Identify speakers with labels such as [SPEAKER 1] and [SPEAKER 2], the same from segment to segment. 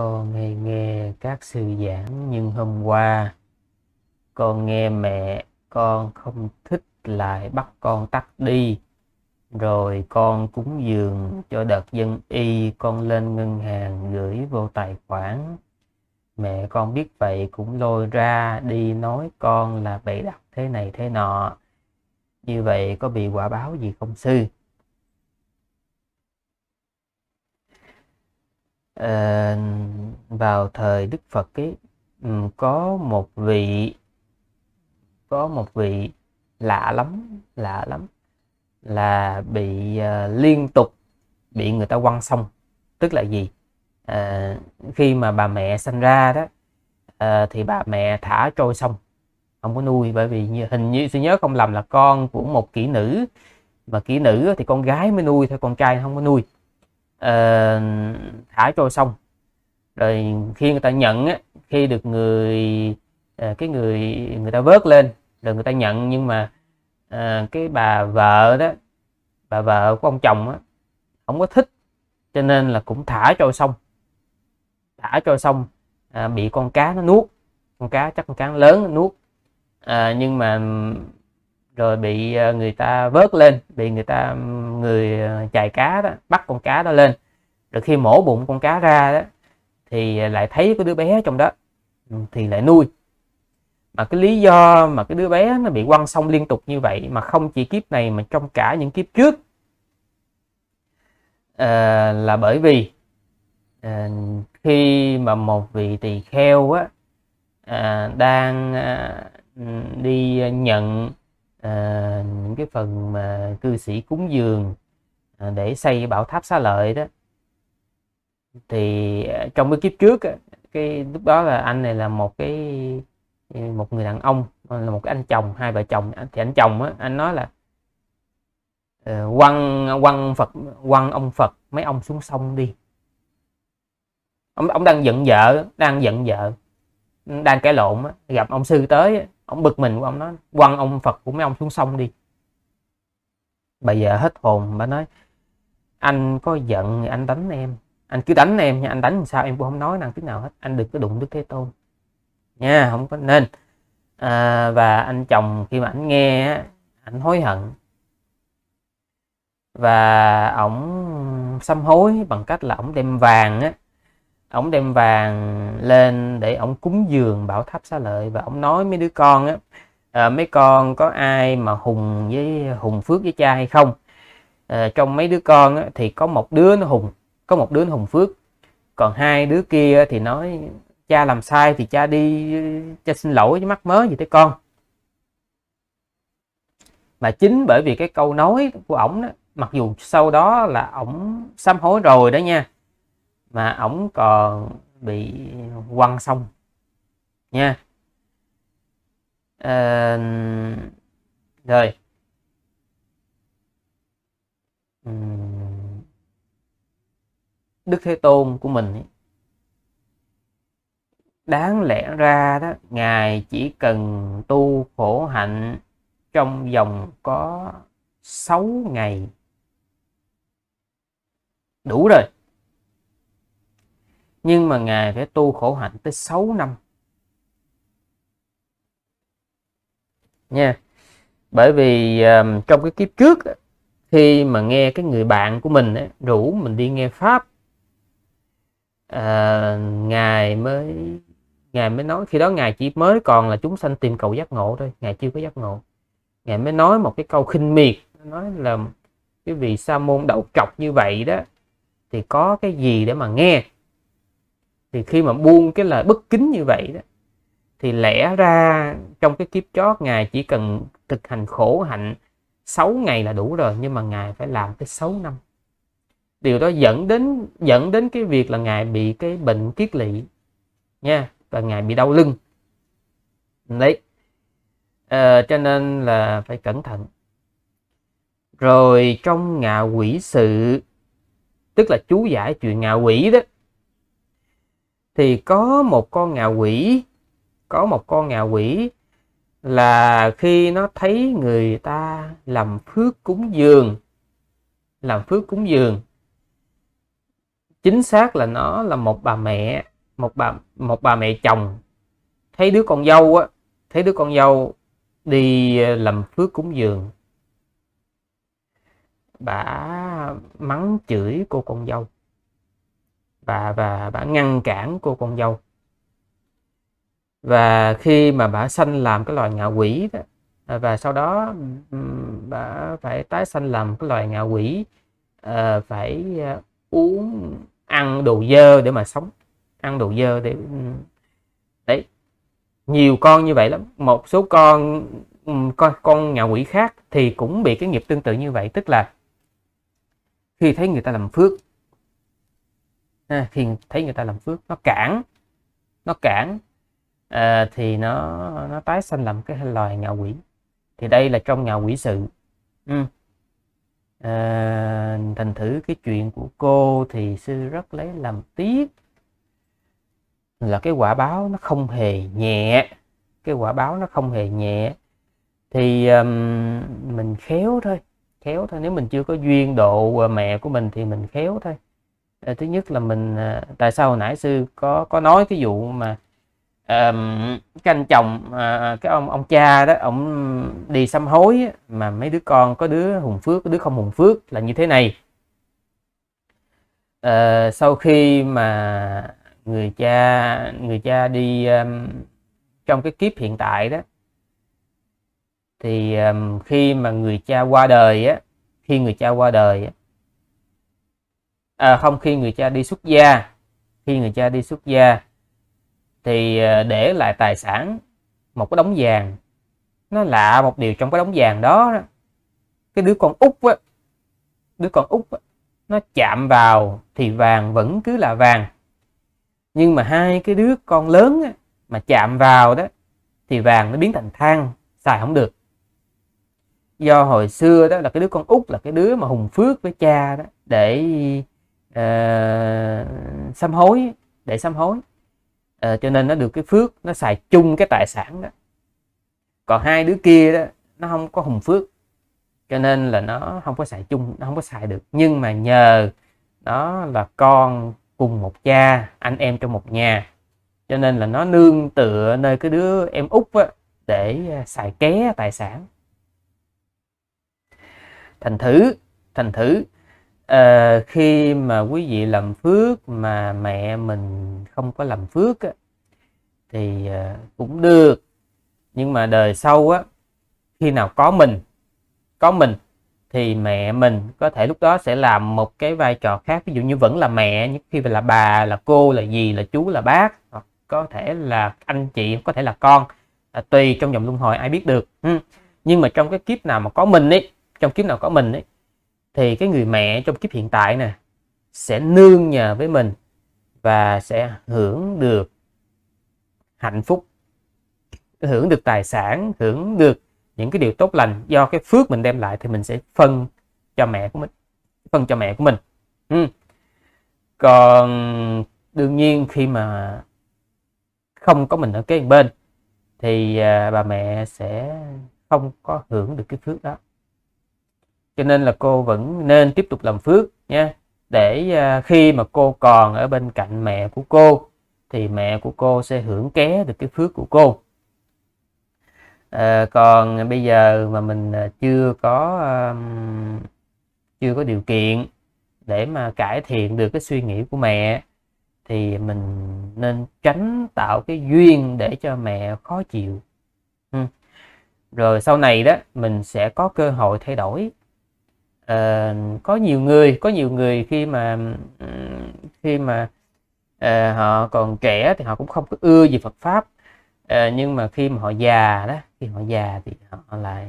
[SPEAKER 1] con hay nghe các sư giảng nhưng hôm qua con nghe mẹ con không thích lại bắt con tắt đi rồi con cúng dường cho đợt dân y con lên ngân hàng gửi vô tài khoản mẹ con biết vậy cũng lôi ra đi nói con là bị đặt thế này thế nọ như vậy có bị quả báo gì không sư à, vào thời Đức Phật ấy ừ, có một vị có một vị lạ lắm lạ lắm là bị à, liên tục bị người ta quăng xong tức là gì à, khi mà bà mẹ sinh ra đó à, thì bà mẹ thả trôi xong không có nuôi bởi vì hình như tôi nhớ không lầm là con của một kỹ nữ mà kỹ nữ thì con gái mới nuôi thôi con trai không có nuôi uh, thả trôi xong rồi khi người ta nhận á, khi được người uh, cái người người ta vớt lên rồi người ta nhận nhưng mà uh, cái bà vợ đó bà vợ của ông chồng á, không có thích cho nên là cũng thả trôi xong thả trôi xong à, bị con cá nó nuốt con cá chắc con cá lớn nó nuốt à, nhưng mà rồi bị ờ, người ta vớt lên bị người ta người ờ, chài cá đó bắt con cá đó lên rồi khi mổ bụng con cá ra đó thì ờ, lại thấy có đứa bé trong đó thì lại nuôi mà cái lý do mà cái đứa bé nó bị quăng xong liên tục như vậy mà không chỉ kiếp này mà trong cả những kiếp trước à, là bởi vì à, khi mà một vị tỳ kheo á à, đang à, đi nhận à, những cái phần mà cư sĩ cúng dường à, để xây bảo tháp xá lợi đó thì ờ, trong cái kiếp trước cái lúc đó là anh này là một cái một người đàn ông là một cái anh chồng hai vợ chồng thì anh chồng á anh nói là quăng quăng phật quăng ông phật mấy ông xuống sông đi ông ông đang giận vợ đang giận vợ đang cãi lộn gặp ông sư tới ông bực mình của ông nó quăng ông phật của mấy ông xuống sông đi bà vợ hết hồn bà nói anh có giận thì anh đánh em anh cứ đánh em nha anh đánh sao em cũng không nói năng tiếng nào hết anh được cái đụng đức thế tôn nha không có nên à, và anh chồng khi mà anh nghe anh hối hận và ổng sám hối bằng cách là ổng đem vàng á, ổng đem vàng lên để ổng cúng dường bảo tháp xá lợi và ổng nói mấy đứa con á à, mấy con có ai mà hùng với hùng phước với cha hay không à, trong mấy đứa con á, thì có một đứa nó hùng có một đứa nó hùng phước còn hai đứa kia thì nói cha làm sai thì cha đi cha xin lỗi với mắt mớ gì tới con mà chính bởi vì cái câu nói của ổng đó mặc dù sau đó là ổng sám hối rồi đó nha mà ổng còn bị quăng xong nha à, rồi Đức Thế Tôn của mình đáng lẽ ra đó ngài chỉ cần tu khổ hạnh trong vòng có 6 ngày đủ rồi nhưng mà ngài phải tu khổ hạnh tới 6 năm nha bởi vì um, trong cái kiếp trước khi mà nghe cái người bạn của mình ấy, rủ mình đi nghe pháp à, ngài mới ngài mới nói khi đó ngài chỉ mới còn là chúng sanh tìm cầu giác ngộ thôi ngài chưa có giác ngộ ngài mới nói một cái câu khinh miệt nói là cái vị sa môn đậu trọc như vậy đó thì có cái gì để mà nghe thì khi mà buông cái lời bất kính như vậy đó thì lẽ ra trong cái kiếp chót ngài chỉ cần thực hành khổ hạnh 6 ngày là đủ rồi nhưng mà ngài phải làm tới 6 năm điều đó dẫn đến dẫn đến cái việc là ngài bị cái bệnh kiết lỵ nha và ngài bị đau lưng đấy à, cho nên là phải cẩn thận rồi trong ngạ quỷ sự tức là chú giải chuyện ngạ quỷ đó thì có một con ngạ quỷ có một con ngạ quỷ là khi nó thấy người ta làm phước cúng dường làm phước cúng dường chính xác là nó là một bà mẹ một bà một bà mẹ chồng thấy đứa con dâu á thấy đứa con dâu đi ờ, làm phước cúng dường bà mắng chửi cô con dâu bà và bà ngăn cản cô con dâu và khi mà bà sanh làm cái loài ngạ quỷ đó à, và sau đó bà phải tái sanh làm cái loài ngạ quỷ ờ, phải ờ, uống ăn đồ dơ để mà sống ăn đồ dơ để đấy nhiều con như vậy lắm một số con con con ngạ quỷ khác thì cũng bị cái nghiệp tương tự như vậy tức là khi thấy người ta làm phước à, thì thấy người ta làm phước nó cản nó cản à, thì nó nó tái sanh làm cái loài ngạ quỷ thì đây là trong ngạ quỷ sự ừ. à, thành thử cái chuyện của cô thì sư rất lấy làm tiếc là cái quả báo nó không hề nhẹ cái quả báo nó không hề nhẹ thì um, mình khéo thôi khéo thôi nếu mình chưa có duyên độ mẹ của mình thì mình khéo thôi thứ nhất là mình à, tại sao hồi nãy sư có có nói cái vụ mà um, cái anh chồng uh, cái ông ông cha đó ông đi sám hối mà mấy đứa con có đứa hùng phước có đứa không hùng phước là như thế này uh, sau khi mà người cha người cha đi um, trong cái kiếp hiện tại đó thì um, khi mà người cha qua đời á khi người cha qua đời á, à, không khi người cha đi xuất gia khi người cha đi xuất gia thì à, để lại tài sản một cái đống vàng nó lạ một điều trong cái đống vàng đó, cái đứa con út á đứa con út á, nó chạm vào thì vàng vẫn cứ là vàng nhưng mà hai cái đứa con lớn á, mà chạm vào đó thì vàng nó biến thành than xài không được do hồi xưa đó là cái đứa con út là cái đứa mà hùng phước với cha đó để uh, sám hối để sám hối uh, cho nên nó được cái phước nó xài chung cái tài sản đó còn hai đứa kia đó nó không có hùng phước cho nên là nó không có xài chung nó không có xài được nhưng mà nhờ nó là con cùng một cha anh em trong một nhà cho nên là nó nương tựa nơi cái đứa em út á, để à, xài ké tài sản thành thử thành thử à, khi mà quý vị làm phước mà mẹ mình không có làm phước á, thì à, cũng được nhưng mà đời sau á khi nào có mình có mình thì mẹ mình có thể lúc đó sẽ làm một cái vai trò khác ví dụ như vẫn là mẹ nhưng khi là bà là cô là gì là chú là bác hoặc có thể là anh chị có thể là con à, tùy trong dòng luân hồi ai biết được nhưng mà trong cái kiếp nào mà có mình ấy trong kiếp nào có mình ấy thì cái người mẹ trong kiếp hiện tại nè sẽ nương nhờ với mình và sẽ hưởng được hạnh phúc hưởng được tài sản hưởng được những cái điều tốt lành do cái phước mình đem lại thì mình sẽ phân cho mẹ của mình phân cho mẹ của mình ừ. còn đương nhiên khi mà không có mình ở cái bên thì à, bà mẹ sẽ không có hưởng được cái phước đó cho nên là cô vẫn nên tiếp tục làm phước nha để à, khi mà cô còn ở bên cạnh mẹ của cô thì mẹ của cô sẽ hưởng ké được cái phước của cô à, còn bây giờ mà mình à, chưa có chưa có điều kiện để mà cải thiện được cái suy nghĩ của mẹ thì mình nên tránh tạo cái duyên để cho mẹ khó chịu ừ. rồi sau này đó mình sẽ có cơ hội thay đổi uh, có nhiều người có nhiều người khi mà khi mà uh, họ còn trẻ thì họ cũng không có ưa gì Phật pháp uh, nhưng mà khi mà họ già đó khi họ già thì họ lại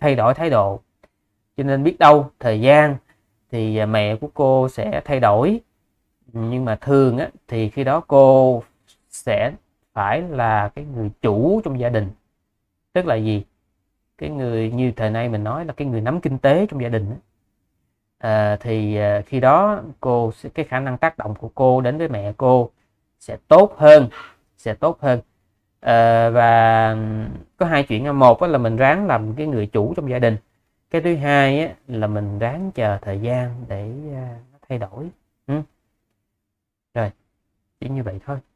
[SPEAKER 1] thay đổi thái độ cho nên biết đâu thời gian thì mẹ của cô sẽ thay đổi nhưng mà thường á, thì khi đó cô sẽ phải là cái người chủ trong gia đình tức là gì cái người như thời nay mình nói là cái người nắm kinh tế trong gia đình à, thì à, khi đó cô cái khả năng tác động của cô đến với mẹ cô sẽ tốt hơn sẽ tốt hơn à, và có hai chuyện một là mình ráng làm cái người chủ trong gia đình cái thứ hai là mình ráng chờ thời gian để à, thay đổi ừ. rồi chỉ như vậy thôi